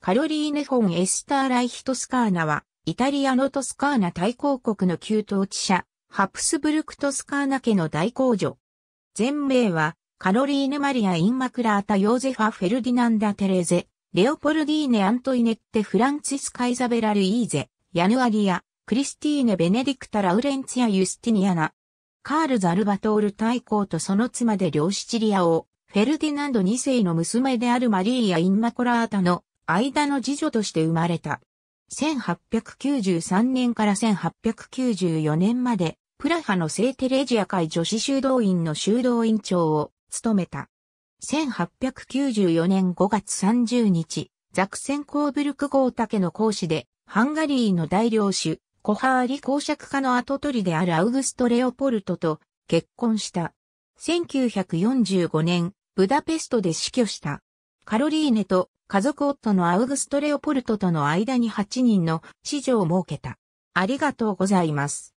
カロリーネ・フォン・エスター・ライヒトスカーナは、イタリアのトスカーナ大公国の旧統治者、ハプスブルク・トスカーナ家の大公女。全名は、カロリーネ・マリア・インマクラータ・ヨーゼファ・フェルディナンダ・テレゼ、レオポルディーネ・アントイネッテ・フランツィスカ・イザベラ・ルイーゼ、ヤヌアリア、クリスティーネ・ベネディクタ・ラウレンツィア・ユスティニアナ。カール・ザルバトール大公とその妻で両シチリア王、フェルディナンド2世の娘であるマリーア・インマコラータの間の次女として生まれた。1893年から1894年まで、プラハの聖テレジア会女子修道院の修道院長を務めた。1894年5月30日、ザクセンコーブルク号竹の講師で、ハンガリーの大領主、コハーリ公爵家の跡取りであるアウグスト・レオポルトと結婚した。1945年、ブダペストで死去した。カロリーネと家族夫のアウグスト・レオポルトとの間に8人の子女を設けた。ありがとうございます。